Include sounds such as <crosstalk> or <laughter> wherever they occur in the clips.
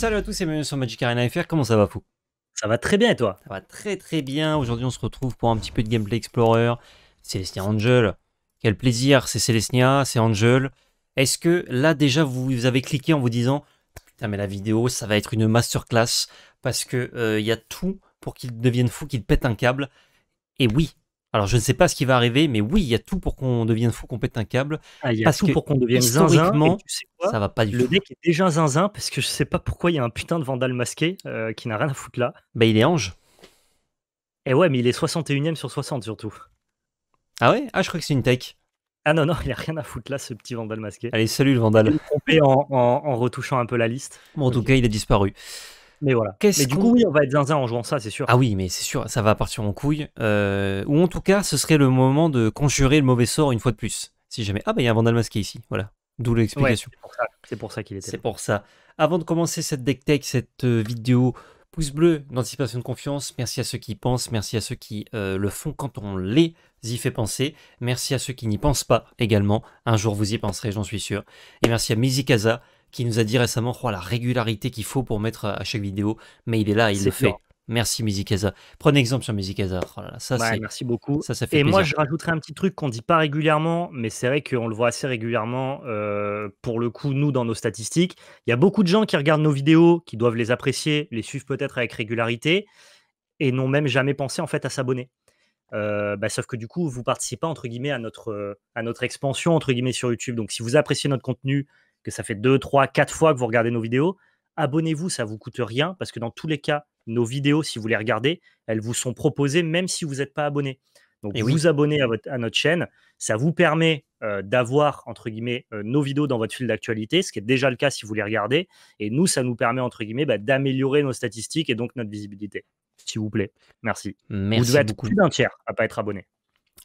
Salut à tous et bienvenue sur Magic Arena FR, comment ça va Fou Ça va très bien et toi Ça va très très bien, aujourd'hui on se retrouve pour un petit peu de gameplay explorer, Celestia Angel, quel plaisir, c'est Celestia, c'est Angel. Est-ce que là déjà vous avez cliqué en vous disant putain mais la vidéo ça va être une masterclass parce qu'il euh, y a tout pour qu'il devienne fou, qu'il pète un câble. Et oui, alors je ne sais pas ce qui va arriver, mais oui, il y a tout pour qu'on devienne fou, qu'on pète un câble. Ah, il y a tout pour qu'on devienne zinzin. Tu sais quoi ça va pas du Le deck est déjà zinzin parce que je ne sais pas pourquoi il y a un putain de vandal masqué euh, qui n'a rien à foutre là. Bah il est ange. Et eh ouais, mais il est 61ème sur 60 surtout. Ah ouais Ah je crois que c'est une tech. Ah non, non, il a rien à foutre là, ce petit vandal masqué. Allez, salut le vandal. On en, retouchant un peu la liste. Bon, en tout cas, il a disparu. Mais voilà. Mais du coup, oui, on va être zinzin en jouant ça, c'est sûr. Ah oui, mais c'est sûr, ça va partir en couille. Euh, ou en tout cas, ce serait le moment de conjurer le mauvais sort une fois de plus. Si jamais. Ah, bah, il y a un Vandal masqué ici. Voilà. D'où l'explication. c'est pour ça, qu'il était. C'est pour ça. Avant de commencer cette deck tech, cette euh, vidéo, pouce bleu d'anticipation de confiance. Merci à ceux qui pensent. Merci à ceux qui euh, le font quand on les y fait penser. Merci à ceux qui n'y pensent pas également. Un jour, vous y penserez, j'en suis sûr. Et merci à Mizikaza qui nous a dit récemment la régularité qu'il faut pour mettre euh, à chaque vidéo, mais il est là, il le fait. Merci Musicasa. Prenez exemple sur Musique oh ça, merci beaucoup. Ça, ça fait et moi, je rajouterais un petit truc qu'on ne dit pas régulièrement, mais c'est vrai qu'on le voit assez régulièrement, euh, pour le coup, nous, dans nos statistiques. Il y a beaucoup de gens qui regardent nos vidéos, qui doivent les apprécier, les suivent peut-être avec régularité, et n'ont même jamais pensé en fait à s'abonner. Euh, bah, sauf que du coup, vous participez entre guillemets à notre, à notre expansion entre guillemets sur YouTube. Donc, si vous appréciez notre contenu, que ça fait 2, 3, 4 fois que vous regardez nos vidéos, abonnez-vous, ça vous coûte rien, parce que dans tous les cas, nos vidéos, si vous les regardez, elles vous sont proposées même si vous n'êtes pas abonné. Donc, vous vous abonnez à, notre chaîne, ça vous permet euh, d'avoir, entre guillemets, euh, nos vidéos dans votre fil d'actualité, ce qui est déjà le cas si vous les regardez. Et nous, ça nous permet, entre guillemets, bah, d'améliorer nos statistiques et donc notre visibilité. S'il vous plaît. Merci. vous devez être plus d'un tiers à pas être abonné.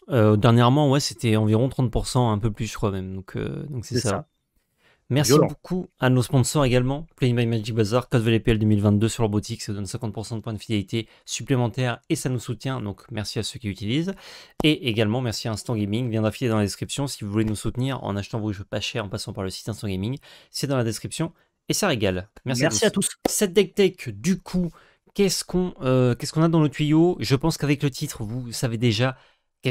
Euh, dernièrement, ouais, c'était environ 30%, un peu plus, je crois même. Donc, c'est ça. Merci beaucoup à nos sponsors également, Play by Magic Bazaar, code VLPL 2022 sur leur boutique, ça donne 50% de points de fidélité supplémentaires et ça nous soutient, donc merci à ceux qui utilisent. Et également merci à Instant Gaming, viendra filer dans la description si vous voulez nous soutenir en achetant vos jeux pas chers en passant par le site Instant Gaming, c'est dans la description et ça régale. Merci, à, tous. Cette deck tech, du coup, qu'est-ce qu'on euh, qu'est-ce qu'on a dans le tuyau Je pense qu'avec le titre, vous savez déjà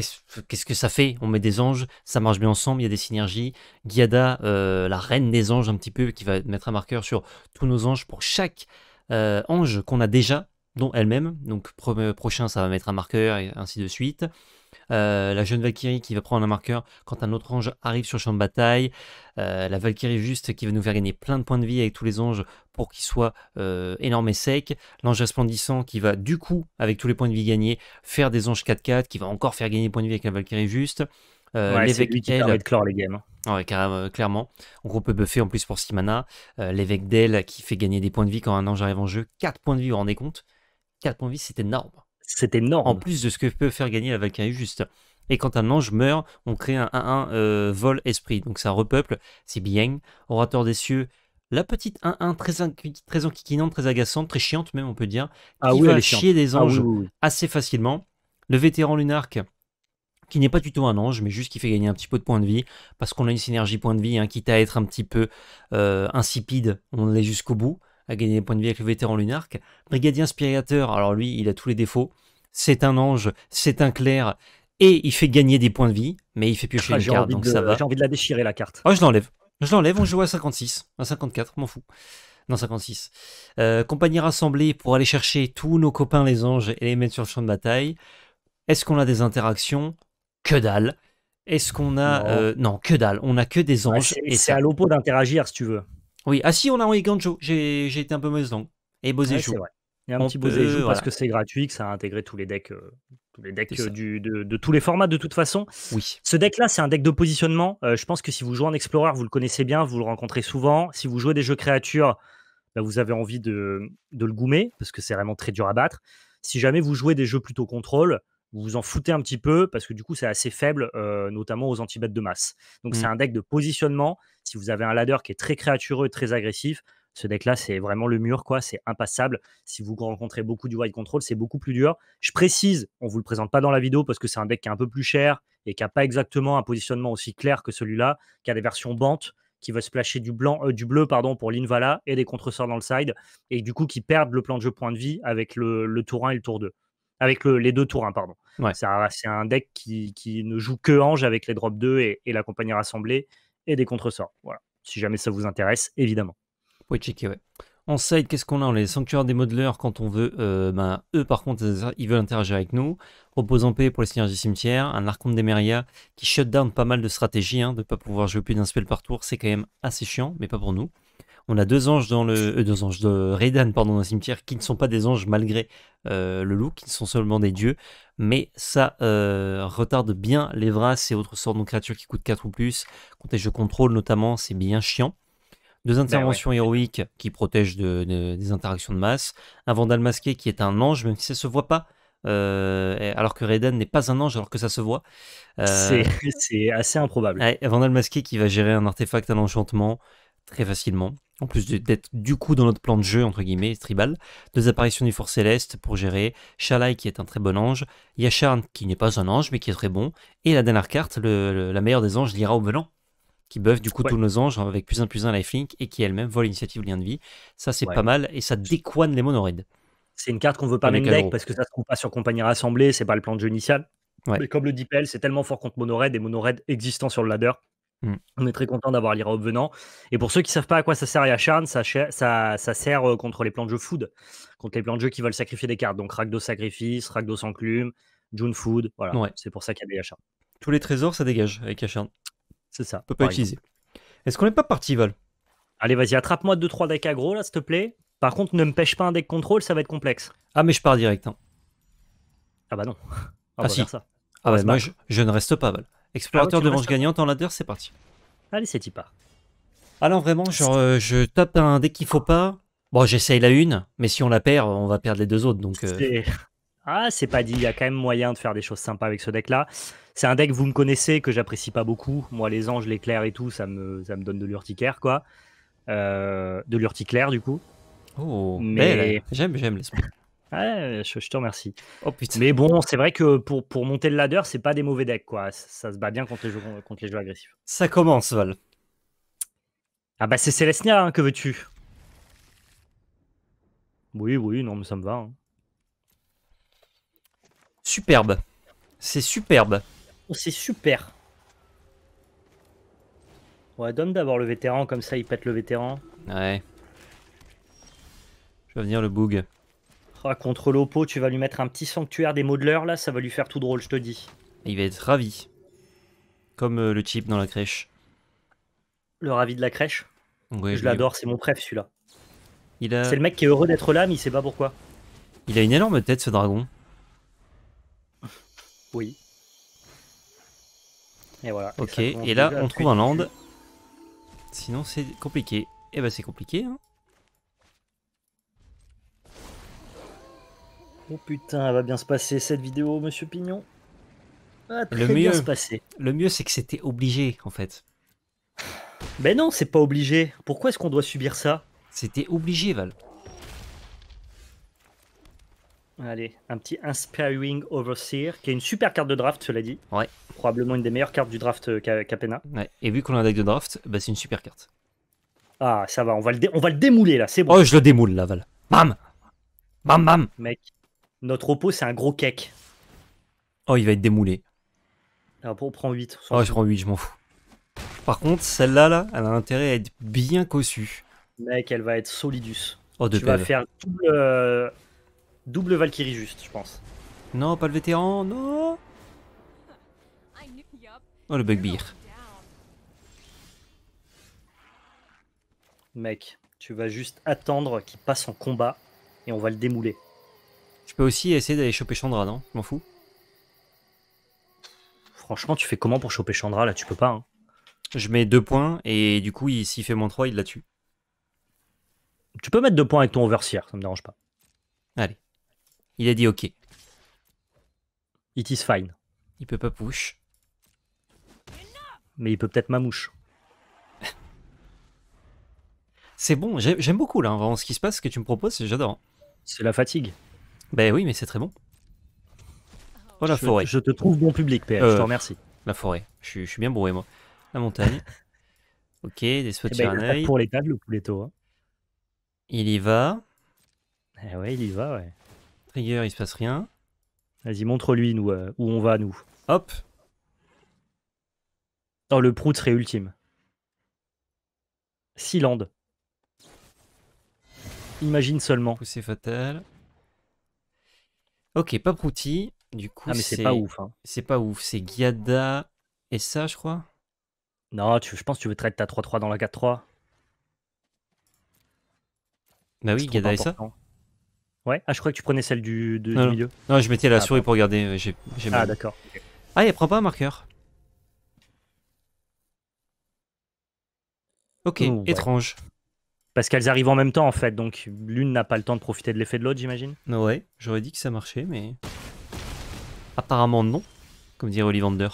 qu'est-ce que ça fait On met des anges, ça marche bien ensemble, il y a des synergies. Giada, euh, la reine des anges un petit peu, qui va mettre un marqueur sur tous nos anges pour chaque euh, ange qu'on a déjà, dont elle-même. Donc euh, prochain, ça va mettre un marqueur et ainsi de suite. Euh, la jeune Valkyrie qui va prendre un marqueur quand un autre ange arrive sur le champ de bataille. Euh, la Valkyrie juste qui va nous faire gagner plein de points de vie avec tous les anges pour qu'ils soient euh, énorme et secs. L'ange resplendissant qui va du coup, avec tous les points de vie gagnés, faire des anges 4-4, qui va encore faire gagner des points de vie avec la Valkyrie juste. l'évêque lui qui permet clore les games. Ouais, carrément, clairement. on peut buffer en plus pour 6 mana. l'évêque d'Elle qui fait gagner des points de vie quand un ange arrive en jeu. 4 points de vie, vous vous rendez compte 4 points de vie, c'est énorme. C'est énorme. En plus de ce que peut faire gagner la Valkyrie juste. Et quand un ange meurt, on crée un 1-1 euh, vol esprit. Donc ça repeuple. C'est bien. Orateur des cieux. La petite 1-1 très, très enquiquinante, très agaçante, très chiante même, on peut dire. Ah qui oui, va chier des ah anges assez facilement. Le vétéran lunarque, qui n'est pas du tout un ange, mais juste qui fait gagner un petit peu de points de vie, parce qu'on a une synergie point de vie, hein, quitte à être un petit peu euh, insipide, on l'est jusqu'au bout à gagner des points de vie avec le vétéran Lunarque. Brigadier Inspirateur, alors lui, il a tous les défauts. C'est un ange, c'est un clair et il fait gagner des points de vie, mais il fait piocher ah, une carte, donc ça va. J'ai envie de la déchirer, la carte. Oh, je l'enlève. Je l'enlève, on joue à 56, à 54, m'en fous. Non, 56. Euh, compagnie rassemblée pour aller chercher tous nos copains les anges et les mettre sur le champ de bataille. Est-ce qu'on a des interactions Que dalle. Est-ce qu'on a... Euh, non. que dalle. On a que des anges. et c'est à l'opposé d'interagir, si tu veux. Oui, ah si, on a envoyé Gancho. j'ai été un peu mauvaise langue. Et Bozéjou. Il y a un petit Bozéjou parce que c'est gratuit, que ça a intégré tous les decks, euh, tous les decks euh, de, tous les formats de toute façon. Oui. Ce deck-là, c'est un deck de positionnement. Euh, je pense que si vous jouez en Explorer, vous le connaissez bien, vous le rencontrez souvent. Si vous jouez des jeux créatures, bah, vous avez envie de, de le goumer parce que c'est vraiment très dur à battre. Si jamais vous jouez des jeux plutôt contrôle, vous vous en foutez un petit peu parce que du coup, c'est assez faible, euh, notamment aux anti de masse. Donc, c'est mmh. un deck de positionnement. Si vous avez un ladder qui est très créatureux et très agressif, ce deck-là, c'est vraiment le mur, quoi. C'est impassable. Si vous rencontrez beaucoup du wide control, c'est beaucoup plus dur. Je précise, on vous le présente pas dans la vidéo parce que c'est un deck qui est un peu plus cher et qui n'a pas exactement un positionnement aussi clair que celui-là, qui a des versions bantes, qui veut placher du blanc, euh, du bleu, pardon, pour l'Invala et des contresorts dans le side, et du coup qui perdent le plan de jeu point de vie avec le, le tour 1 et le tour 2. Avec les deux tours 1, pardon. C'est un deck qui, qui, ne joue que Ange avec les drops 2 et, la compagnie rassemblée et des contresorts. Voilà. Si jamais ça vous intéresse, évidemment. on sait En side, qu'est-ce qu'on a les sanctuaires des modeleurs quand on veut. Euh, ben, eux, par contre, ils veulent interagir avec nous. Repose en paix pour les du cimetière, Un archonte Meria qui shut down pas mal de stratégies. Hein, de ne pas pouvoir jouer plus d'un spell par tour, c'est quand même assez chiant, mais pas pour nous. On a deux anges dans le. Euh, deux anges de Raiden dans un cimetière, qui ne sont pas des anges malgré euh, le loup, qui sont seulement des dieux. Mais ça euh, retarde bien les vras et autres sortes de créatures qui coûtent 4 ou plus. Quand je contrôle, notamment, c'est bien chiant. Deux ben interventions héroïques qui protègent des interactions de masse. Un vandal masqué qui est un ange, même si ça se voit pas. alors que Raiden n'est pas un ange, alors que ça se voit. <laughs> c'est assez improbable. Vandal Masqué qui va gérer un artefact, un enchantement, très facilement en plus d'être du coup dans notre plan de jeu, entre guillemets, tribal, deux apparitions du Fort Céleste pour gérer, Shalai qui est un très bon ange, Yacharn qui n'est pas un ange mais qui est très bon, et la dernière carte, la meilleure des anges, l'Ira au blanc qui buffe du coup tous nos anges avec plus un, plus un lifelink et qui elle-même vole l'initiative lien de vie. Ça c'est pas mal et ça décoine les monoraids. C'est une carte qu'on veut pas même deck parce que ça se trouve pas sur compagnie rassemblée, c'est pas le plan de jeu initial. Mais comme le Dipel, c'est tellement fort contre monoraid et monoraid existants sur le ladder Mm. On est très content d'avoir l'IRA venant. Et pour ceux qui ne savent pas à quoi ça sert Yasharn, ça, ça, ça sert euh, contre les plans de jeu food, contre les plans de jeu qui veulent sacrifier des cartes. Donc Rakdos Sacrifice, Rakdos Enclume, June Food. Voilà, c'est pour ça qu'il y a des Yacharn. Tous les trésors, ça dégage avec Yacharn. C'est ça. On peut pas utiliser. Est-ce qu'on n'est pas parti, Val Allez, vas-y, attrape-moi 2-3 decks aggro, là, s'il te plaît. Par contre, ne me pêche pas un deck contrôle, ça va être complexe. Ah, mais je pars direct. Hein. Ah bah non. <laughs> ah si. ça. ah bah moi, je, je, ne reste pas, Val. Explorateur ah, de manche gagnante en ladder, c'est parti. Allez, c'est part. Alors vraiment, euh, je tape un dès qu'il faut pas. Bon, j'essaye la une, mais si on la perd, on va perdre les deux autres. Donc, euh. Ah, c'est pas dit. Il y a quand même moyen de faire des choses sympas avec ce deck-là. C'est un deck, vous me connaissez, que j'apprécie pas beaucoup. Moi, les anges, l'éclair et tout, ça me, me donne de l'urticaire, quoi. Euh, de l'urticaire du coup. Oh, mais... j'aime, j'aime l'esprit. Ouais, euh, je, te remercie. Oh, putain. Mais bon, c'est vrai que pour, pour monter le ladder, c'est pas des mauvais decks, quoi. Ça, se bat bien contre les, jeux, contre les agressifs. Ça commence, Val. Ah bah c'est Célesnia hein, que veux-tu Oui, oui, non, mais ça me va. Hein. Superbe. C'est superbe. Oh, c'est super. Ouais, donne d'abord le vétéran, comme ça il pète le vétéran. Ouais. Je vais venir le boug. Ah, contre l'Oppo, tu vas lui mettre un petit sanctuaire des modeleurs là, ça va lui faire tout drôle, je te dis. Il va être ravi. Comme euh, le type dans la crèche. Le ravi de la crèche Je l'adore, c'est mon préf celui-là. C'est le mec qui est heureux d'être là, mais il sait pas pourquoi. Il a une énorme tête ce dragon. oui. Et voilà. Ok, et, là on trouve un land. Sinon c'est compliqué. Et eh bah ben, c'est compliqué hein. Oh putain, elle va bien se passer cette vidéo, monsieur Pignon. Ah, le mieux, Le mieux, c'est que c'était obligé, en fait. Mais ben non, c'est pas obligé. Pourquoi est-ce qu'on doit subir ça C'était obligé, Val. Allez, un petit Inspiring Overseer, qui est une super carte de draft, cela dit. Ouais. Probablement une des meilleures cartes du draft euh, Capena. Ouais. Et vu qu'on a un deck de draft, bah, c'est une super carte. Ah, ça va, on va le, on va le démouler là, c'est bon. Oh, je le démoule là, Val. Bam Bam, bam Mec, notre repos, c'est un gros cake. Oh, il va être démoulé. Alors, ah, pour prend 8. Oh, je prends 8, je m'en fous. Par contre, celle-là, là, elle a intérêt à être bien cossue. Mec, elle va être solidus. Oh, de Tu vas faire euh, double, Valkyrie juste, je pense. Non, pas le vétéran, non Oh, le bugbear. Mec, tu vas juste attendre qu'il passe en combat et on va le démouler. Je peux aussi essayer d'aller choper Chandra, non Je m'en fous. Franchement, tu fais comment pour choper Chandra là Tu peux pas. Hein. Je mets deux points et du coup, s'il fait moins 3, il la tue. Tu peux mettre deux points avec ton overseer, ça me dérange pas. Allez. Il a dit ok. It is fine. Il peut pas push. Mais il peut peut-être mouche. <laughs> C'est bon, j'aime beaucoup là, hein, vraiment ce qui se passe, ce que tu me proposes, j'adore. C'est la fatigue. Ben oui, mais c'est très bon. Oh la forêt. Je te trouve bon public, Pierre, je euh, te remercie. La forêt. Je, suis bien bourré, moi. La montagne. <laughs> ok, des spots de eh ben, Pour les tables ou les hein. Il y va. Eh ouais, il y va, ouais. Trigger, il se passe rien. Vas-y, montre-lui nous, euh, où on va, nous. Hop. Oh, le prout serait ultime. Sealand. Imagine seulement. C'est fatal. Ok, Paprouti. Du coup, ah, mais c'est pas ouf. Hein. C'est pas ouf. C'est Giada et ça, je crois. Non, je pense que tu veux traiter ta 3-3 dans la 4-3. Bah oui, Giada et ça. Ouais, ah, je crois que tu prenais celle du, milieu. Non, je mettais la ah, souris pour regarder. j'ai ah, mal. ah, d'accord. Ah, elle prend pas un marqueur. Ok, étrange. Parce qu'elles arrivent en même temps en fait, donc l'une n'a pas le temps de profiter de l'effet de l'autre, j'imagine Ouais, j'aurais dit que ça marchait, mais. Apparemment non, comme dirait Ollivander.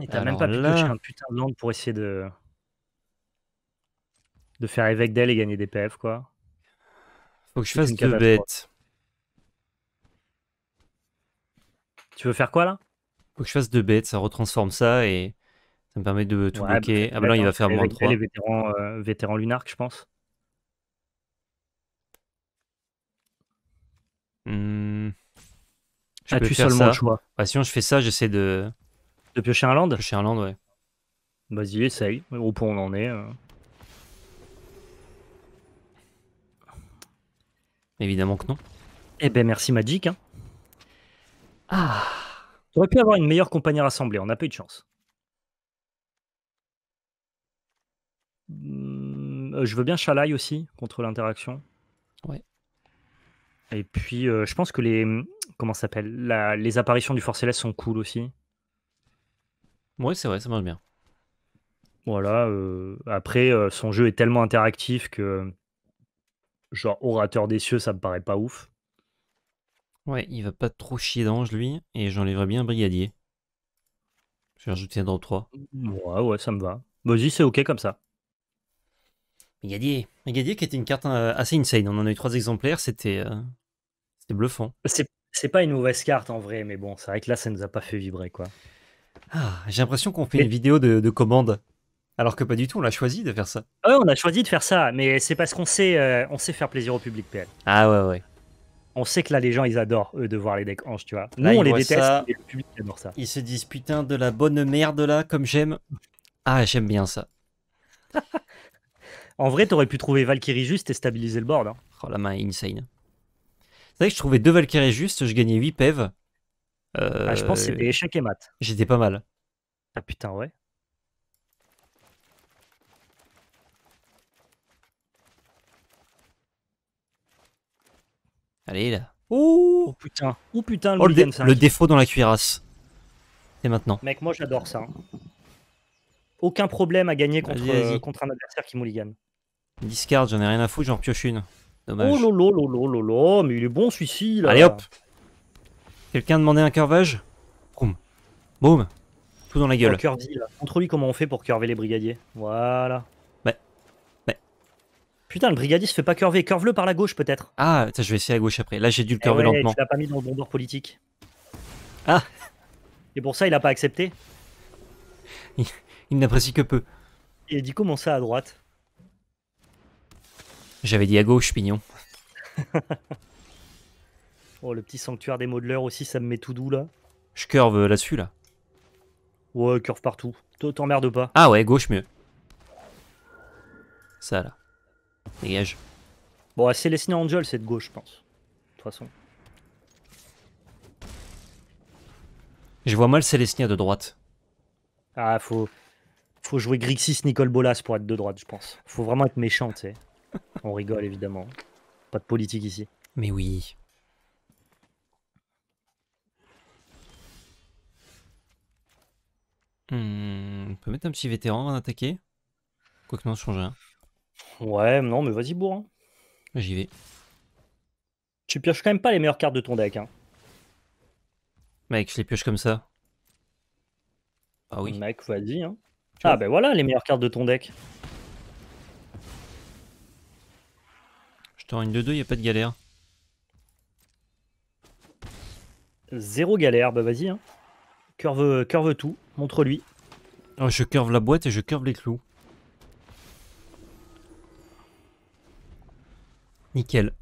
Et t'as même pas là... un putain de monde pour essayer de. de faire évêque d'elle et gagner des PF, quoi. Faut que je fasse deux bêtes. Tu veux faire quoi là Faut que je fasse deux bêtes, ça retransforme ça et. Ça me permet de tout bloquer. Ah bah non, il va faire moins 3. Les vétérans, euh, Lunark, je pense. Mmh. Je as seulement le choix bah, je fais ça, j'essaie de... De piocher un land Piocher un land, ouais. Vas-y, essaye. Au point on en est. Euh. Évidemment que non. Eh ben merci Magic. Hein. Ah. J'aurais pu avoir une meilleure compagnie rassemblée, on n'a pas eu de chance. Mmh, je veux bien Chalai aussi contre l'interaction. Ouais. Et puis, euh, je pense que les. Mmh, comment ça s'appelle Les apparitions du force Céleste sont cool aussi. Ouais, c'est vrai, ça marche bien. Voilà. Euh, après, euh, son jeu est tellement interactif que. Genre, orateur des cieux, ça me paraît pas ouf. Ouais, il va pas trop chier d'ange, lui, et j'enlèverais bien Brigadier. Je vais rajouter un drop 3. Mmh, ouais, ouais, ça me va. Vas-y, c'est ok comme ça. Mégadier. Mégadier qui était une carte euh, assez insane. On en a eu trois exemplaires, c'était euh, bluffant. C'est pas une mauvaise carte en vrai, mais bon, c'est vrai que là, ça nous a pas fait vibrer, quoi. Ah, j'ai l'impression qu'on fait une vidéo de, commande. Alors que pas du tout, on a choisi de faire ça. Ah ouais, on a choisi de faire ça, mais c'est parce qu'on sait, euh, on sait faire plaisir au public PL. Ah ouais, ouais. On sait que là, les gens, ils adorent, eux, de voir les decks anges, tu vois. Nous, on les déteste, le public adore ça. Ils se disent, putain, de la bonne merde, là, comme j'aime. Ah, j'aime bien ça. <laughs> En vrai, t'aurais pu trouver Valkyrie juste et stabiliser le board. Hein. Oh, la main insane. C'est vrai que je trouvais deux Valkyries juste, je gagnais 8 PEV. Ah, je pense que c'était euh, échec et mat. J'étais pas mal. Ah putain, ouais. Allez là. Oh, putain, oh putain le, oh, défaut dans la cuirasse. Et maintenant. Mec, moi j'adore ça. Aucun problème à gagner contre, contre un adversaire qui mouligane. Discard, j'en ai rien à foutre, j'en pioche une. Dommage. Oh lolo lolo lolo, mais il est bon celui-ci là. Allez hop Quelqu'un demandait un curvage Boum. Boum Tout dans la gueule. Oh, là. Contre lui comment on fait pour curver les brigadiers. Voilà. Mais, bah, bah. Putain, le brigadier se fait pas curver. Curve-le par la gauche peut-être. Ah, ça, je vais essayer à gauche après. Là, j'ai dû le eh curver lentement. Il l'a pas mis dans le bon bord politique. Ah Et pour ça, il a pas accepté. il, n'apprécie que peu. Et dit comment ça à droite j'avais dit à gauche, pignon. <laughs> oh, le petit sanctuaire des modeleurs aussi, ça me met tout doux là. Je curve euh, là-dessus là. Ouais, curve partout. T'emmerdes pas. Ah ouais, gauche mieux. Ça là. Dégage. Bon, c'est les Angel, c'est de gauche, je pense. De toute façon. Je vois mal Célestia de droite. Ah, faut, faut jouer Grixis Nicole Bolas pour être de droite, je pense. Faut vraiment être méchant, tu sais. On rigole évidemment. Pas de politique ici. Mais oui. Hmm, on peut mettre un petit vétéran avant d'attaquer Quoique non, je change rien. Ouais, non, mais vas-y, bourrin. J'y vais. Tu pioches quand même pas les meilleures cartes de ton deck. Hein. Mec, je les pioche comme ça. Ah oui. Mec, vas-y. Hein. Ah ben voilà les meilleures cartes de ton deck. Tu as une de deux, il a pas de galère. Zéro galère, bah vas-y. Hein. Curve, tout, montre-lui. Oh, je curve la boîte et je curve les clous. Nickel.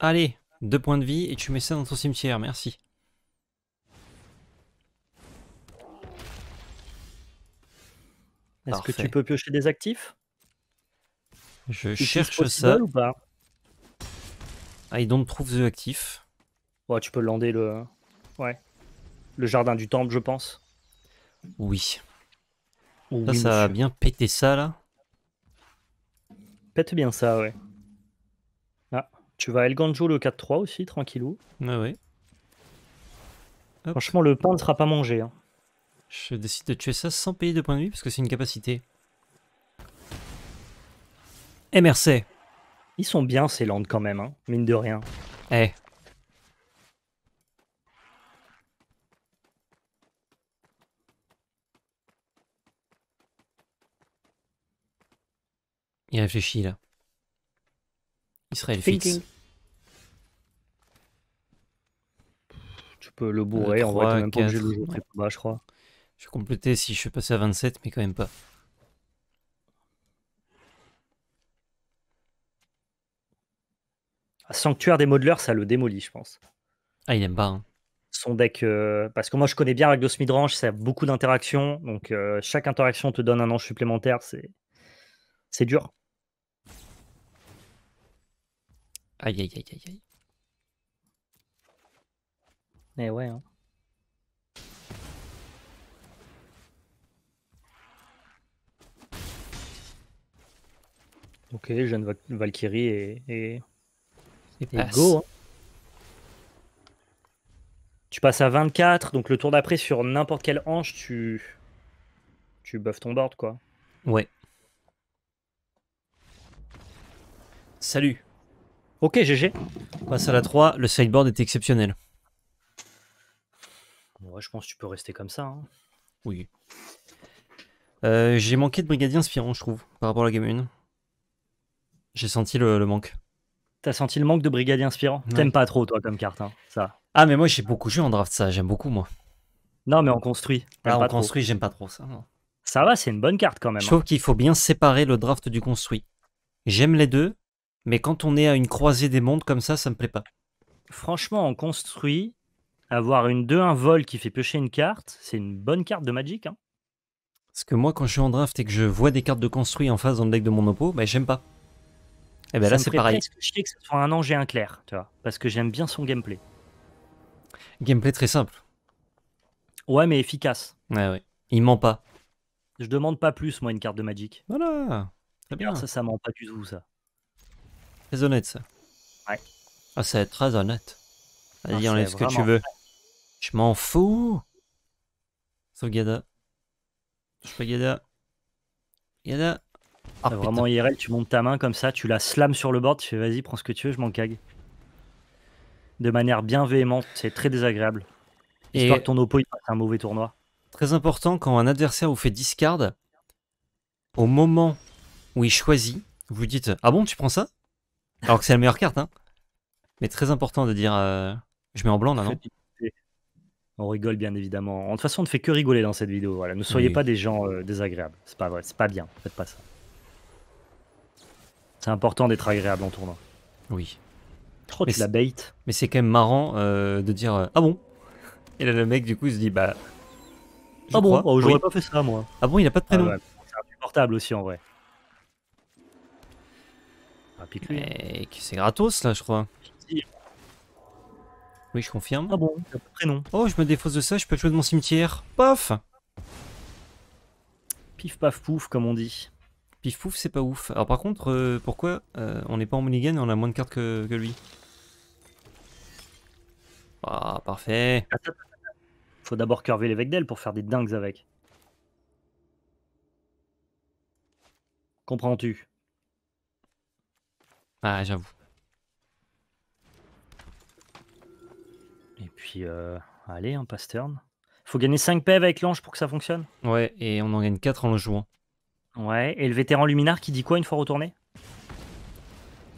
Allez, deux points de vie et tu mets ça dans ton cimetière, merci. Est-ce que tu peux piocher des actifs je cherche ça. Ou pas I don't trouve the actif. Ouais, tu peux lander le. Ouais. Le jardin du temple, je pense. Oui. ça, a bien pété ça, là. Pète bien ça, ouais. Ah, tu vas Elganjo le 4-3 aussi, tranquillou. Ah ouais, ouais. Franchement, le pain ne sera pas mangé. Hein. Je décide de tuer ça sans payer de point de vie parce que c'est une capacité. Eh, MRC. Ils sont bien ces landes quand même, hein, mine de rien. Eh. Il réfléchit là. Israël fixe. Tu peux le bourrer, euh, en vrai, même temps que le jouer bas, je crois. Je vais compléter si je suis passé à 27, mais quand même pas. Sanctuaire des modeleurs, ça le démolit, je pense. Ah, il aime pas. Hein. Son deck. Euh, parce que moi, je connais bien Ragdos Midrange, ça a beaucoup d'interactions. Donc, euh, chaque interaction te donne un ange supplémentaire. C'est, c'est dur. Aïe, aïe, aïe, aïe, aïe. Mais eh ouais. Hein. Ok, jeune Valkyrie et ah, go. Hein. Tu passes à 24, donc le tour d'après sur n'importe quelle hanche, tu tu buffes ton board quoi. Ouais. Salut. Ok, GG. On passe à la 3, le sideboard est exceptionnel. Ouais, je pense que tu peux rester comme ça. Hein. Oui. Euh, j'ai manqué de brigadier inspirant, je trouve, par rapport à la game 1. J'ai senti le manque. T'as senti le manque de brigadier inspirant T'aimes pas trop, toi, comme carte, hein, ça. Ah, mais moi, j'ai beaucoup joué en draft, ça. J'aime beaucoup, moi. Non, mais on construit. Ah, on construit, j'aime pas trop ça. Ça va, c'est une bonne carte quand même. Je hein. trouve qu'il faut bien séparer le draft du construit. J'aime les deux, mais quand on est à une croisée des mondes comme ça, ça me plaît pas. Franchement, en construit, avoir une 2-1 vol qui fait piocher une carte, c'est une bonne carte de Magic. Hein. Parce que moi, quand je suis en draft et que je vois des cartes de construit en face dans le deck de mon oppo, bah, j'aime pas. Et eh ben là, c'est pareil. que ce soit un ange et un clair, tu vois, parce que j'aime bien son gameplay. Gameplay très simple. Ouais, mais efficace. Ouais, ouais. Il ment pas. Je demande pas plus, moi, une carte de Magic. Voilà. Très bien. Ça, ça ment pas du tout, ça. Très honnête, ça. Ouais. Ah, ça va être très honnête. Vas-y, ah, enlève ce que tu veux. Je m'en fous. Sauf Gada. Je Gada. Gada. Ah, vraiment IRL, tu montes ta main comme ça, tu la slams sur le board, tu fais vas-y, prends ce que tu veux, je m'en cague. De manière bien véhémente, c'est très désagréable. Et Histoire que ton oppo il passe un mauvais tournoi. Très important, quand un adversaire vous fait discard, au moment où il choisit, vous dites Ah bon, tu prends ça Alors que c'est la meilleure carte, hein Mais très important de dire euh, Je mets en blanc là, non on rigole bien évidemment. De toute façon, on ne fait que rigoler dans cette vidéo. Voilà. Ne soyez pas des gens euh, désagréables. C'est pas vrai, c'est pas bien. Faites pas ça. C'est important d'être agréable en tournoi. Oui. trop mais la bait. Mais c'est quand même marrant euh, de dire euh, Ah bon Et là, le mec, du coup, il se dit Bah. Ah bon oh, J'aurais pas fait ça, moi. Ah bon, il a pas de prénom. Ah portable aussi, en vrai. Ah, hein. Mec, c'est gratos, là, je crois. Oui, je confirme. Ah bon pas de prénom. Oh, je me défausse de ça, je peux jouer de mon cimetière. Paf Pif, paf, pouf, comme on dit. Pif pouf, c'est pas ouf. Alors par contre, euh, pourquoi euh, on n'est pas en mulligan et on a moins de cartes que, lui Ah, parfait. Faut d'abord curver l'évêque d'elle pour faire des dingues avec. Comprends-tu Ah, j'avoue. Et puis, euh, allez, un hein, Faut gagner 5 P avec l'ange pour que ça fonctionne. Ouais, et on en gagne 4 en le jouant. Ouais, et le vétéran luminaire qui dit quoi une fois retourné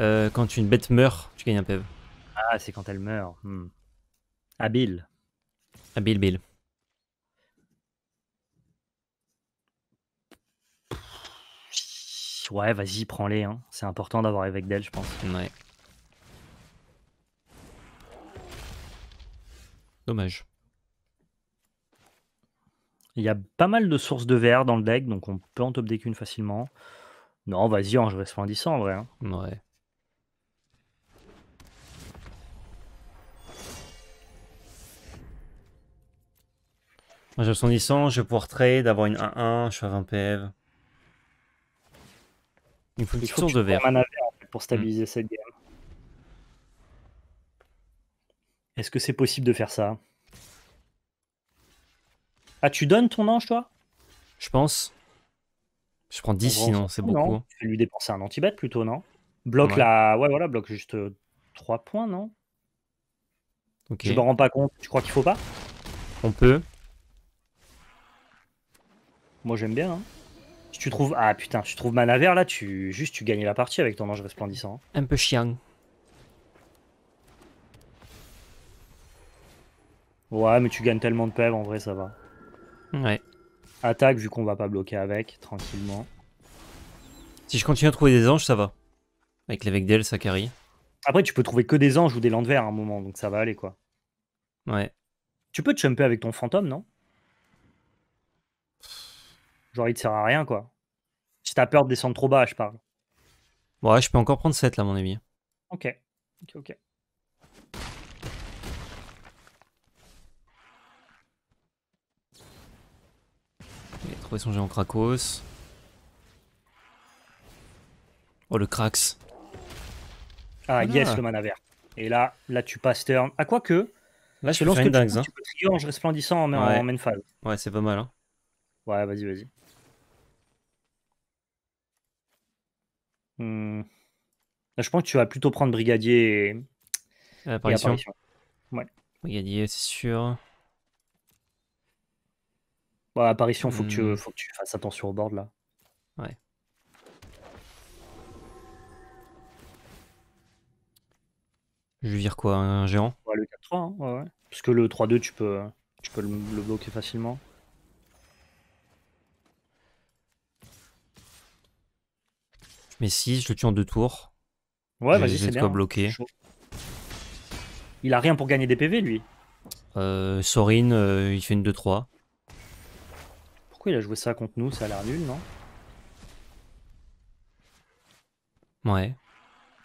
Euh, quand une bête meurt, tu gagnes un PEV. Ah, c'est quand elle meurt. Hmm. Habile. Ah, Habile, Bill. Ah, ouais, vas-y, prends-les. Hein. C'est important d'avoir avec d'elle, je pense. Ouais. Dommage. Il y a pas mal de sources de verre dans le deck, donc on peut en top deck une facilement. Non, vas-y, en hein, reste 110 en vrai. hein. Ouais. Moi, j'ai resplendissant, je vais pouvoir trade, avoir une 1-1, je suis à 20 PV. Il faut une Il de verre. pour mm. stabiliser cette game. Est-ce que c'est possible de faire ça ah, tu donnes ton ange, toi Je pense. Je prends 10 sinon, c'est beaucoup. Tu lui dépenser un anti-bet plutôt, non Bloque la. Ouais, voilà, bloque juste 3 euh, points, non Je me rends pas compte. Tu crois qu'il faut pas On peut. Moi, j'aime bien. Hein. Si tu trouves. Ah putain, si tu trouves Manaver là, tu. Juste, tu gagnes la partie avec ton ange resplendissant. Hein. Un peu chiant. Ouais, mais tu gagnes tellement de pèves, en vrai, ça va. Ouais. Attaque, vu qu'on va pas bloquer avec, tranquillement. Si je continue à trouver des anges, ça va. Avec l'évêque d'Elle, ça Après, tu peux trouver que des anges ou des landvers à un moment, donc ça va aller, quoi. Ouais. Tu peux te chumper avec ton fantôme, non Genre, il te sert à rien, quoi. Si t'as peur de descendre trop bas, je parle. Ouais, je peux encore prendre 7, là, mon ami Ok. Ok, ok. Trouver en géant Krakos. Oh le Krax. Ah, yes, le mana Et là, là tu passes turn. À ah, quoi que. Là, je lance que dingue, tu, hein. tu resplendissant en, en main phase. Ouais, c'est pas mal. Hein. Ouais, vas-y, vas-y. Hmm. je pense que tu vas plutôt prendre Brigadier et. Apparition. Brigadier, c'est sûr. Bah, apparition, faut, que tu, hmm. faut que tu fasses attention au board là. Ouais. Je vire quoi Un géant ouais, Le 4-3, hein, ouais, ouais. Parce que le 3-2, tu peux, tu peux le, bloquer facilement. Mais si, je le tue en deux tours. Ouais, vas-y, c'est bien. Hein, bloqué. Il a rien pour gagner des PV, lui. Euh, Sorin, euh, il fait une 2-3 il a joué ça contre nous Ça a l'air nul, non Ouais.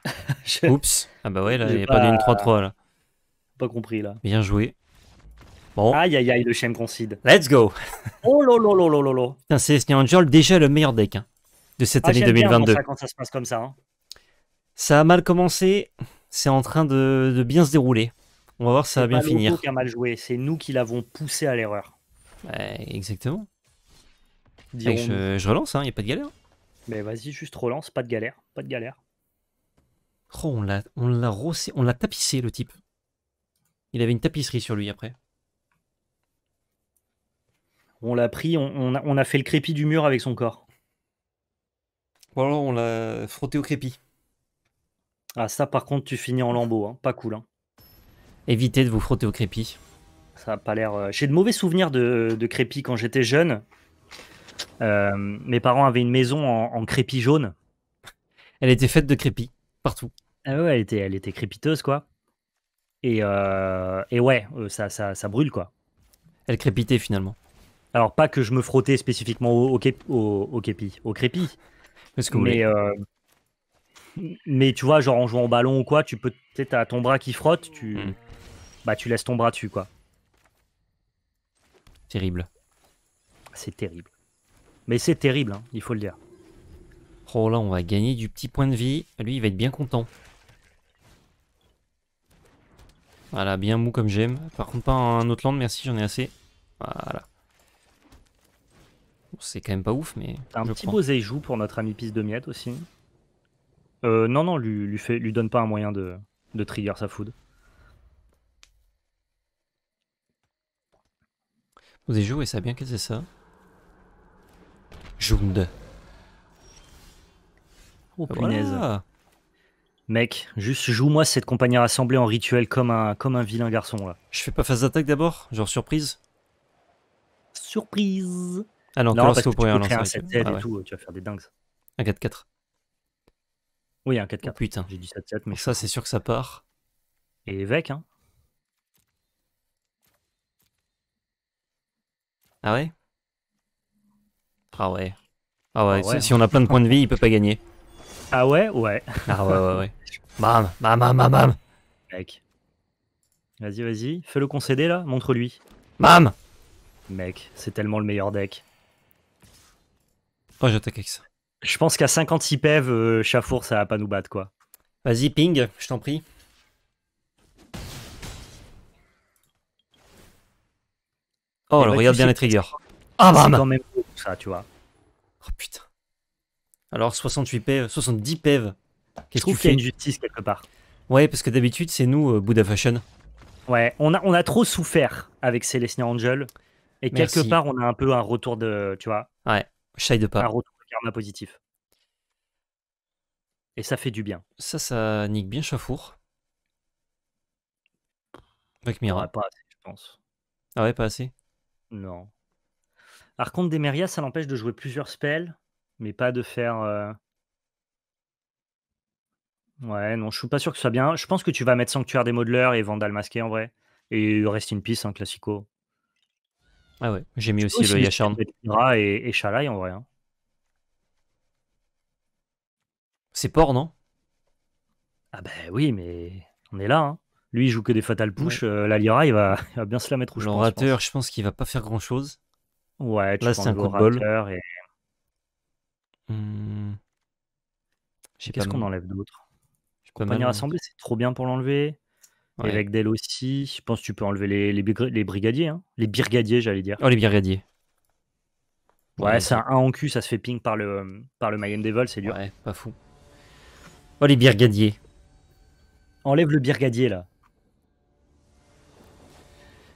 <laughs> Oups. Ah bah ouais, là, il n'y a pas, d'une 3-3 là. Pas compris là. Bien joué. Bon. Aïe aïe aïe, le chien concide. Let's go. <laughs> oh lolo lolo lolo. Putain, c'est Angel déjà le meilleur deck hein, de cette année 2022. Bien quand ça se passe comme ça. Hein. Ça a mal commencé, c'est en train de, de, bien se dérouler. On va voir si ça va bien finir. C'est nous qui l'avons poussé à l'erreur. Ouais, exactement. Je, relance, il hein, n'y a pas de galère. Mais vas-y, juste relance, pas de galère, pas de galère. Oh, on l'a, on rossé, on l'a tapissé le type. Il avait une tapisserie sur lui après. On l'a pris, on, a, fait le crépi du mur avec son corps. Voilà, on l'a frotté au crépi. Ah ça par contre tu finis en lambeau, hein, pas cool. Hein. Évitez de vous frotter au crépi. Ça a pas l'air... Euh, j'ai de mauvais souvenirs de, de crépi quand j'étais jeune. Euh, mes parents avaient une maison en, en crépi jaune. Elle était faite de crépi partout. Ah ouais, elle était, elle était crépiteuse, quoi. Et, euh, et ouais, euh, ça, ça, ça, brûle, quoi. Elle crépitait, finalement. Alors, pas que je me frottais spécifiquement au, au, au crépi. Parce que mais, mais tu vois, genre en jouant au ballon ou quoi, tu peux peut-être à ton bras qui frotte, tu, mm. bah, tu laisses ton bras dessus, quoi. Terrible. C'est terrible. Mais c'est terrible, hein, il faut le dire. Oh là, on va gagner du petit point de vie. Lui, il va être bien content. Voilà, bien mou comme j'aime. Par contre, pas un autre land, merci, j'en ai assez. Voilà. C'est quand même pas ouf, mais. Un petit beau joue pour notre ami Pisse de Miette aussi. Euh, non, non, lui, lui, fait, lui donne pas un moyen de, trigger sa food. Vous joue et ça bien, quest que c'est ça Jund. Oh punaise. Mec, juste joue-moi cette compagnie rassemblée en rituel comme un, comme un vilain garçon là. Je fais pas face d'attaque d'abord Genre surprise Surprise Ah non, non parce tu hein, un ah et tout, tu vas faire des dingues. Un 4-4. Oui, un 4-4. putain. J'ai dit 7-7, mais... Ça, c'est sûr que ça part. Et évêque, hein Ah ouais ah ouais. Ah, ah ouais, Si, on a plein de points de vie, il peut pas gagner. Ah ouais Ouais. Ah ouais, ouais, ouais. <laughs> Bam, bam, bam, bam, bam. Mec. Vas-y, vas-y. Fais-le concéder là, montre-lui. Bam Mec, c'est tellement le meilleur deck. Oh, j'attaque avec ça. Je pense qu'à 56 PEV, euh, Chafour, ça va pas nous battre quoi. Vas-y, ping, je t'en prie. Oh, bah, regarde bien les triggers. Ah, bam tu vois. Oh putain. Alors 68 p 70 e, PEV. Qu'est-ce qu'il y a une justice quelque part. Ouais, parce que d'habitude, c'est nous, euh, Buddha Fashion. Ouais, on a, on a trop souffert avec Celestia Angel. Et quelque part, on a un peu un retour de. Tu vois Ouais, chai de pas. Un retour karma positif. Et ça fait du bien. Ça, ça nique bien Chafour. Avec Mira. pas assez, je pense. Ah ouais, pas assez Non. Par contre, Demeria, ça l'empêche de jouer plusieurs spells, mais pas de faire. Euh, ouais, non, je suis pas sûr que ce soit bien. Je pense que tu vas mettre Sanctuaire des Modeleurs et Vandal Masqué en vrai. Et Rest in Peace, classico. Ah ouais, j'ai mis aussi, le Yacharn. et, et en vrai. Hein. C'est port, non Ah bah oui, mais on est là. Hein. Lui, il joue que des Fatal Push. Euh, la Lyra, il va, <laughs> va bien se la mettre au je pense. je pense qu'il va pas faire grand chose. Ouais, tu Là, c'est un Et... Mmh. Qu'est-ce qu'on enlève d'autre je rassemblée c'est trop bien pour l'enlever. avec Avec d'elle aussi. Je pense que tu peux enlever les, les, brigadiers. Hein. Les birgadiers j'allais dire. Oh, les birgadiers Ouais, c'est un 1 en cul, ça se fait ping par le, par le Mayhem Devil, c'est dur. Ouais, pas fou. Oh, les birgadiers Enlève le birgadier là.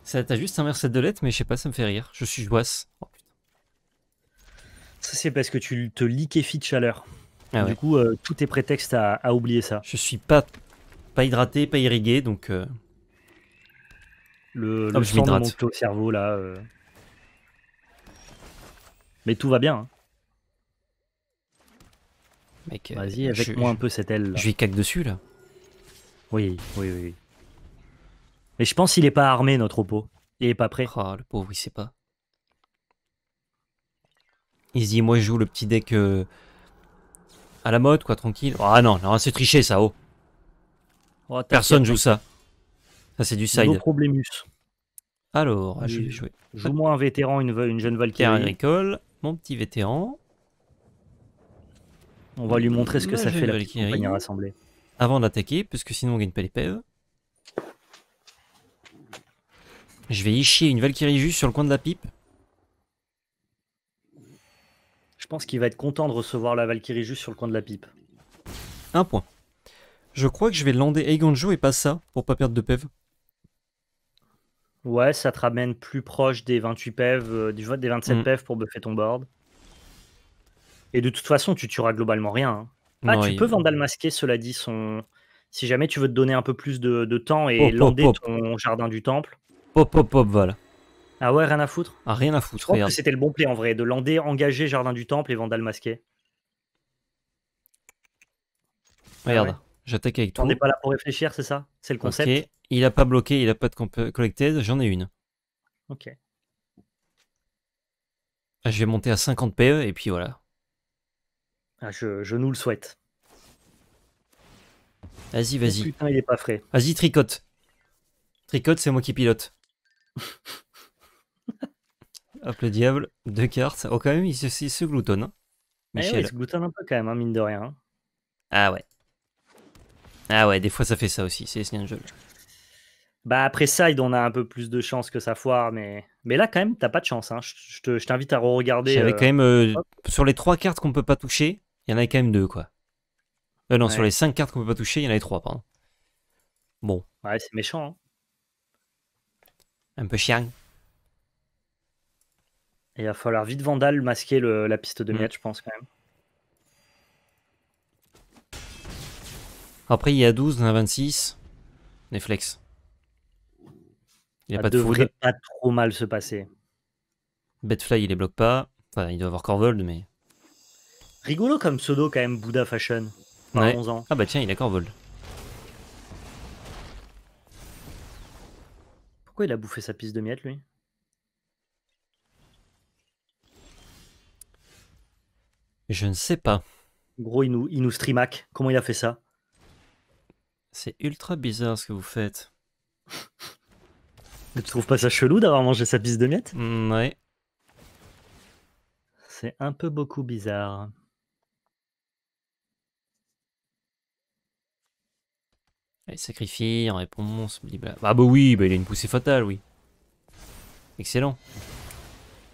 T'as juste juste verset de lettres, mais je sais pas, ça me fait rire. Je suis joisse. Oh, ça, c'est parce que tu te liquéfies de chaleur. Ah du coup, euh, tout est prétexte à, oublier ça. Je suis pas, pas hydraté, pas irrigué, donc. Euh. Le, je sang au cerveau, là. Euh. Mais tout va bien. Hein. Mec, Vas-y, avec moi un peu cette aile. Je lui cac dessus, là. Oui, oui, oui. Mais je pense qu'il est pas armé, notre oppo. Il est pas prêt. Oh, le pauvre, il sait pas. Il dit, moi, je joue le petit deck euh, à la mode, quoi, tranquille. Ah non, non c'est triché, ça, oh. oh Personne joue ça. Ça, c'est du side. Problémus. Alors, ah, je vais jouer. Joue-moi un vétéran, une, jeune Valkyrie. agricole, mon petit vétéran. On va lui montrer ce que ça fait la Valkyrie. Avant d'attaquer, parce que sinon on gagne pas les pèves. Je vais y chier une Valkyrie juste sur le coin de la pipe. Je pense qu'il va être content de recevoir la Valkyrie juste sur le coin de la pipe. Un point. Je crois que je vais lander Eiganjo et pas ça, pour pas perdre de PEV. Ouais, ça te ramène plus proche des 28 PEV, euh, des 27 mm. PEV pour buffer ton board. Et de toute façon, tu tueras globalement rien. Hein. Ah, tu peux Vandal masquer, cela dit, son... si jamais tu veux te donner un peu plus de, temps et lander ton jardin du temple. Pop, pop, pop, voilà Ah ouais, rien à foutre Ah, rien à foutre, c'était le bon play en vrai, de lander, engager Jardin du Temple et Vandal masqué. Regarde, ah j'attaque avec toi. On n'est pas là pour réfléchir, c'est ça C'est le concept il a pas bloqué, il a pas de collected, j'en ai une. Ok. Ah, je vais monter à 50 PE et puis voilà. Ah, je, je nous le souhaite. Vas-y, vas-y. Putain, il est pas frais. Vas-y, tricote. Tricote, c'est moi qui pilote. <laughs> Hop le diable, deux cartes. Oh, quand même, il se, gloutonne. Hein, eh Michel. il se gloutonne un peu quand même, hein, mine de rien. Ah ouais. Ah ouais, des fois ça fait ça aussi, c'est jeu Bah après ça on a un peu plus de chance que ça foire, mais, mais là quand même, t'as pas de chance. Hein. Je, t'invite à re-regarder. J'avais euh, quand même, euh, sur les trois cartes qu'on peut pas toucher, il y en a quand même deux, quoi. Euh, non, sur les cinq cartes qu'on peut pas toucher, il y en a trois, pardon. Bon. Ouais, c'est méchant. Hein un peu chiant. il va falloir vite Vandal masquer la piste de mm. Miette, je pense, quand même. Après, il y a 12, on a 26. Netflix. Il n'y a pas de devrait pas trop mal se passer. Betfly, il les bloque pas. Enfin, il doit avoir Corvold, mais... Rigolo comme pseudo, quand même, Bouddha Fashion. Ah bah tiens, il a Corvold. Pourquoi il a bouffé sa piste de miette, lui Je ne sais pas. Gros, il nous, il nous streamac. Comment il a fait ça C'est ultra bizarre ce que vous faites. Mais ne trouves pas ça chelou d'avoir mangé sa piste de miette mm, Ouais. C'est un peu beaucoup bizarre. Allez, sacrifier en réponse, Ah bah oui, bah, il a une poussée fatale, oui. Excellent.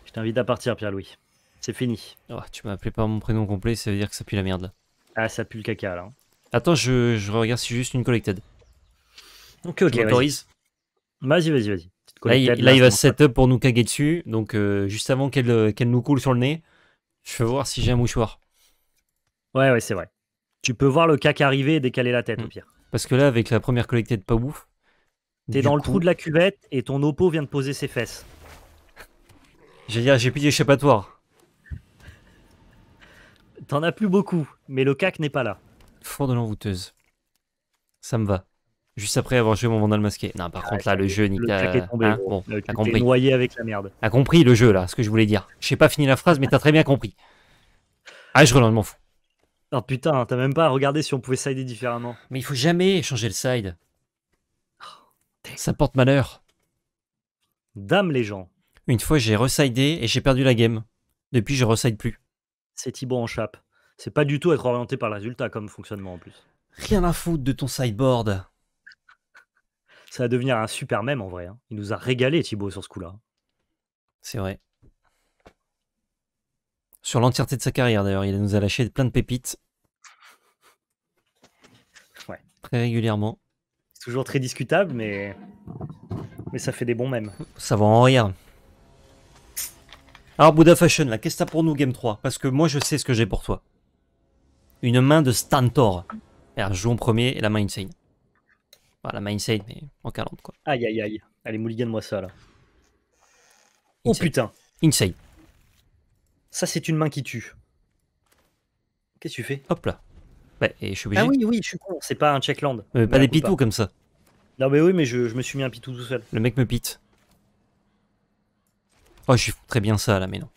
Je t'invite à partir, Pierre-Louis. C'est fini. Oh, tu m'as appelé par mon prénom complet, ça veut dire que ça pue la merde Ah, ça pue le caca là. Hein. Attends, je, regarde si juste une collected. Ok, ok. Vas-y, vas-y, vas-y. Là, il, va se setup pour nous caguer dessus. Donc, euh, juste avant euh, qu'elle nous coule sur le nez, je veux voir si j'ai un mouchoir. Ouais, ouais, c'est vrai. Tu peux voir le cac arriver et décaler la tête au hmm. pire. Parce que là, avec la première collectée de pas ouf. T'es dans le trou de la cuvette et ton opo vient de poser ses fesses. J'allais dire, j'ai plus d'échappatoire. T'en as plus beaucoup, mais le cac n'est pas là. Fond de l'envoûteuse. Ça me va. Juste après avoir joué mon vandal masqué. Non, par ah, contre, là, le jeu, Nika. Le tombé, hein, bon, t'as compris. noyé avec la merde. T'as compris le jeu, là, ce que je voulais dire. J'ai pas fini la phrase, mais t'as très bien compris. Ah, je relance, m'en fous. Oh putain, t'as même pas regardé si on pouvait sider différemment. Mais il faut jamais changer le side. Oh, Ça porte malheur. Dame les gens. Une fois j'ai residé et j'ai perdu la game. Depuis je reside plus. C'est Thibaut en chape. C'est pas du tout être orienté par le résultat comme fonctionnement en plus. Rien à foutre de ton sideboard. Ça va devenir un super mème en vrai. Hein. Il nous a régalé Thibaut sur ce coup-là. C'est vrai. Sur l'entièreté de sa carrière d'ailleurs, il nous a lâché plein de pépites. Ouais. Très régulièrement. C'est toujours très discutable, mais... mais ça fait des bons mêmes. Ça va en rire. Alors Bouddha Fashion, là, qu'est-ce que t'as pour nous Game 3 Parce que moi je sais ce que j'ai pour toi. Une main de Stantor. Alors joue en premier et la main insane. la main insane, mais en 40 quoi. Aïe aïe aïe. Allez, mulligan moi ça là. Oh putain. Insane. Ça, c'est une main qui tue. Qu'est-ce que tu fais Hop là. Bah, et je suis obligé. Ah oui, oui, je suis con. C'est pas un checkland. Euh, pas des pitous comme ça. Non, mais oui, mais je, me suis mis un pitou tout seul. Le mec me pite. Oh, je suis très bien ça là, mais non.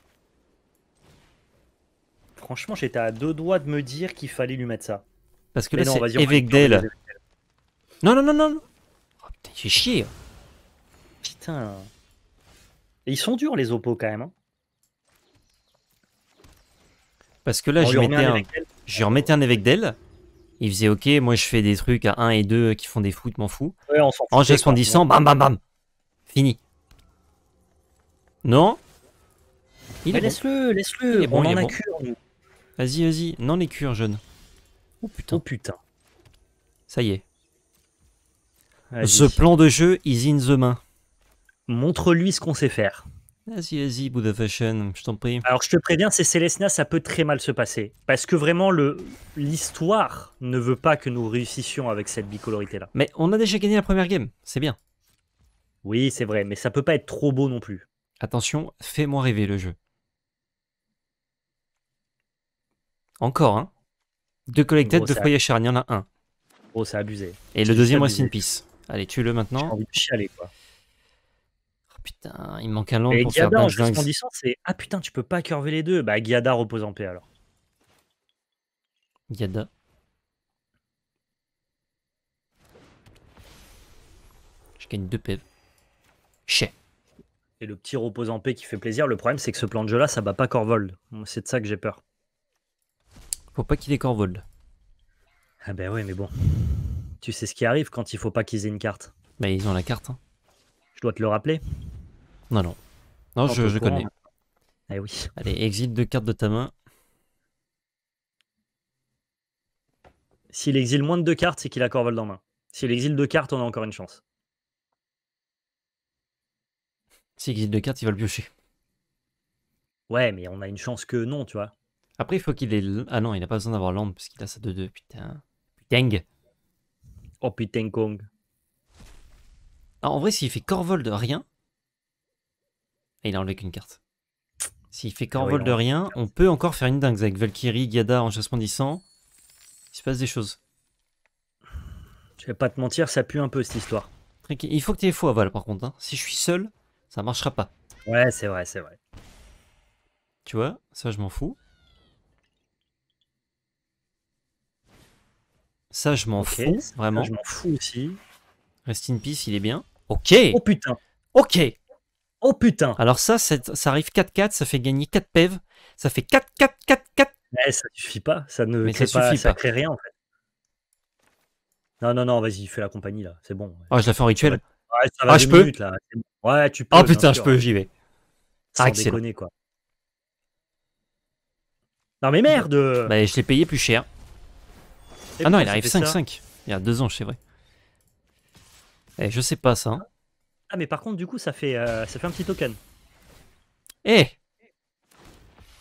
Franchement, j'étais à deux doigts de me dire qu'il fallait lui mettre ça. Parce que les là, c'est Non, non, non, non. Oh, putain, j'ai chier. Hein. Putain. ils sont durs, les oppos, quand même. Hein. Parce que là, j'ai je, mettais un, un évêque d'elle. Il faisait OK, moi je fais des trucs à 1 et 2 qui font des foot, m'en fous. Ouais, on en disant bam bam bam. Fini. Non Laisse-le, laisse-le, on en a cure. Vas-y, vas-y. Non, les cures, jeunes. Oh putain. Oh, putain. Ça y est. The plan de jeu is in the main. Montre-lui ce qu'on sait faire. Vas-y, vas-y, Bout Fashion, je t'en prie. Alors, je te préviens, c'est Célestina, ça peut très mal se passer. Parce que vraiment, l'histoire ne veut pas que nous réussissions avec cette bicolorité-là. Mais on a déjà gagné la première game, c'est bien. Oui, c'est vrai, mais ça peut pas être trop beau non plus. Attention, fais-moi rêver le jeu. Encore, hein Deux collectettes, de deux foyers il y en a un. Oh, c'est abusé. Et le deuxième, c'est une pisse. Allez, tue-le maintenant. J'ai envie de quoi putain, il manque un land pour Giada, faire c'est Ah putain, tu peux pas curver les deux. Bah, Giada repose en paix alors. Giada. Je gagne 2 PV. Chez. Et le petit repose en paix qui fait plaisir. Le problème, c'est que ce plan de jeu là, ça bat pas Corvold. C'est de ça que j'ai peur. Faut pas qu'il ait Corvold. Ah ben ouais, mais bon. Tu sais ce qui arrive quand il faut pas qu'ils aient une carte. Bah, ils ont la carte. Hein. Je dois te le rappeler. Non, non. Non, je, connais. Ah oui. Allez, exil deux cartes de ta main. S'il exile moins de deux cartes, c'est qu'il a Corvold en main. S'il exile deux cartes, on a encore une chance. S'il exile deux cartes, il va le piocher. Ouais, mais on a une chance que non, tu vois. Après, il faut qu'il ait. Ah non, il n'a pas besoin d'avoir land parce qu'il a sa 2-2. Putain. Putain. Oh putain, Kong. Ah, en vrai, s'il fait Corvold rien, et il a enlevé qu'une carte. S'il fait ah qu'en vol de rien, on peut encore faire une dingue avec Valkyrie, Gada, en Dissant. Il se passe des choses. Je vais pas te mentir, ça pue un peu cette histoire. Il faut que tu aies faux à par contre. Hein. Si je suis seul, ça marchera pas. Ouais, c'est vrai, c'est vrai. Tu vois, ça je m'en fous. Ça je m'en fous, vraiment. je m'en fous aussi. Rest in peace, il est bien. Ok. Oh putain. Ok. Oh putain Alors ça, ça arrive 4-4, ça fait gagner 4 PEV, ça fait 4-4-4-4 Mais eh, ça suffit pas, ça ne crée suffit ça crée rien en fait. Non, non, non, vas-y, fais la compagnie là, c'est bon. oh, je la fais en rituel. Ouais, ça va ah, je peux là. Ouais, tu peux. Oh putain, je peux, j'y vais. Sans ah, excellent. Déconner, quoi. Non mais merde Bah je l'ai payé plus cher. ah non, il arrive 5-5. Il y a deux ans, c'est vrai. Eh, je sais pas ça. Hein. Ah, mais par contre, du coup, ça fait, euh, ça fait un petit token. Eh hey.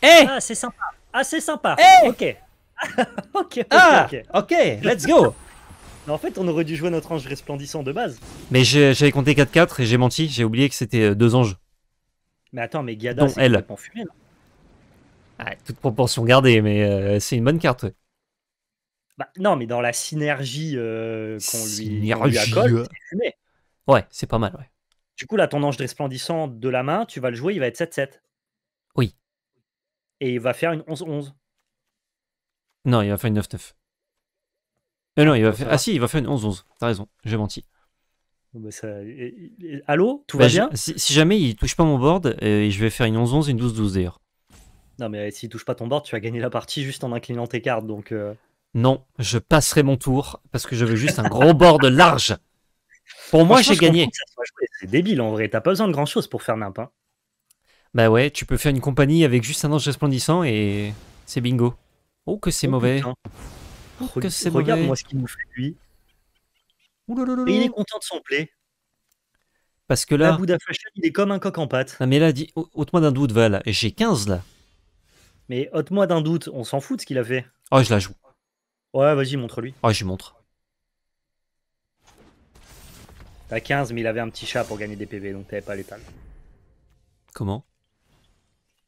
Eh. Ah, c'est sympa. Ah, c'est sympa. Eh. <laughs> ok. Ah, ok, ok, let's go. <laughs> en fait, on aurait dû jouer notre ange resplendissant de base. Mais j'avais compté 4-4 et j'ai menti, j'ai oublié que c'était euh, deux anges. Mais attends, mais Giada, c'est non ah, Toute proportion gardée, mais euh, c'est une bonne carte. Ouais. Bah, non, mais dans la synergie qu'on lui, lui, Ouais, c'est pas mal, ouais. Du coup, là, ton ange resplendissant de la main, tu vas le jouer, il va être 7-7. Oui. Et il va faire une 11-11. Non, il va faire une 9-9. Euh, il va faire... Ah si, il va faire une 11-11. T'as raison, j'ai menti. Allo, bah, Allô Tout bah, va bien si, jamais il touche pas mon board, euh, je vais faire une 11-11 et une 12-12 d'ailleurs. Non, mais s'il touche pas ton board, tu vas gagner la partie juste en inclinant tes cartes. donc... Euh. Non, je passerai mon tour parce que je veux juste un gros board large. Pour moi, j'ai gagné. C'est débile en vrai. T'as pas besoin de grand chose pour faire n'importe quoi Bah ouais, tu peux faire une compagnie avec juste un ange resplendissant et c'est bingo. Oh que c'est oh, mauvais. Oh que c'est mauvais. Regarde-moi ce qu'il nous fait lui. Et il est content de son play. Parce que là. il est comme un coq en pâte. Ah mais là, dis, ôte-moi d'un doute, Val. J'ai 15 là. Mais ôte-moi d'un doute, on s'en fout de ce qu'il a fait. Oh, je la joue. Ouais, vas-y, montre-lui. Oh, je montre. 15, mais il avait un petit chat pour gagner des PV, donc t'avais pas l'étal. Comment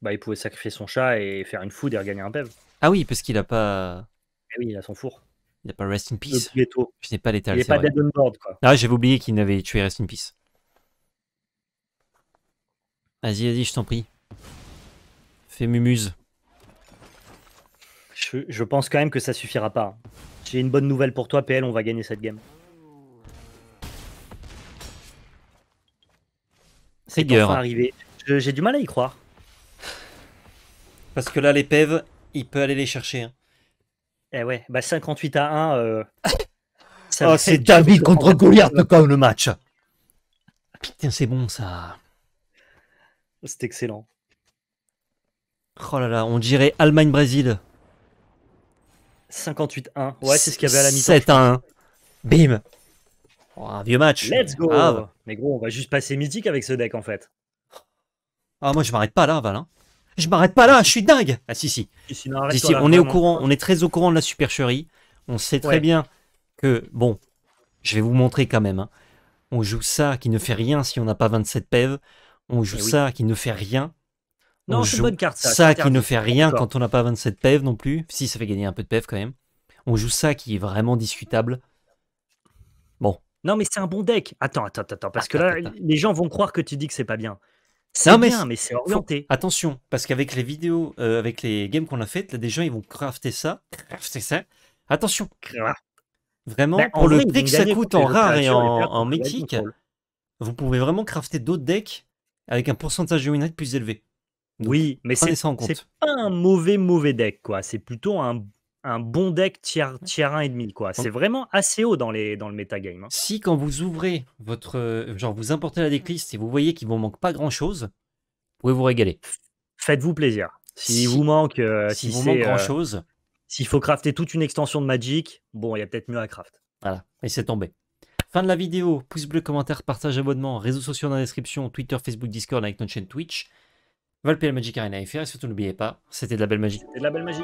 Bah, il pouvait sacrifier son chat et faire une foudre et regagner un PV. E ah oui, parce qu'il a pas. Ah oui, il a son four. Il a pas Rest in Peace. Je n'ai pas Il pas Ah, j'avais oublié qu'il n'avait tué Rest in Peace. Vas-y, vas-y, je t'en prie. Fais mumuse. Je, je pense quand même que ça suffira pas. J'ai une bonne nouvelle pour toi, PL, on va gagner cette game. c'est enfin arrivé. J'ai du mal à y croire. Parce que là, les PEV, il peut aller les chercher. Hein. Eh ouais, bah 58 à 1. Euh... oh, c'est David contre Goliath comme le match. Putain, c'est bon ça. C'est excellent. Oh là là, on dirait Allemagne-Brésil. 58-1. à Ouais, c'est ce qu'il y avait à la mi-temps. 7-1. Bim. Oh, un vieux match. Let's go Mais gros, on va juste passer mythique avec ce deck en fait. Ah moi je m'arrête pas là, Valin. Hein. Je m'arrête pas là, je suis dingue. Ah si si. on est au courant, on est très au courant de la supercherie. On sait très bien que bon, je vais vous montrer quand même. Hein. On joue ça qui ne fait rien si on n'a pas 27 pèves. E on joue eh ça qui ne fait rien. Non, c'est une bonne carte. Ça, ça qui ne fait rien quand on n'a pas 27 pèves e non plus. Si ça fait gagner un peu de PEV, quand même. On joue ça qui est vraiment discutable. Non, mais c'est un bon deck. Attends, attends, attends, parce que là, les gens vont croire que tu dis que c'est pas bien. C'est bien, mais c'est orienté. Attention, parce qu'avec les vidéos, euh, avec les games qu'on a faites, là, des gens, ils vont crafter ça. Crafter ça. Attention. Vraiment, ben, pour le prix que ça coûte en rare et en, mythique, vous pouvez vraiment crafter d'autres decks avec un pourcentage de win plus élevé. oui, mais c'est pas un mauvais, mauvais deck, quoi. C'est plutôt un un bon deck tiers tier et demi quoi. C'est vraiment assez haut dans, les, dans le metagame. Hein. Si quand vous ouvrez votre euh, genre vous importez la decklist et vous voyez qu'il vous manque pas grand chose, vous pouvez vous régaler. Faites-vous plaisir. S'il si, vous manque euh, si, vous manque euh, grand chose, s'il faut crafter toute une extension de Magic, bon, il y a peut-être mieux à crafter. Voilà, et c'est tombé. Fin de la vidéo, pouce bleu, commentaire, partage, abonnement, réseaux sociaux dans la description, Twitter, Facebook, Discord avec notre chaîne Twitch. Valpé Magic Arena FR et surtout n'oubliez pas, c'était de la belle magie. C'était de la belle magie.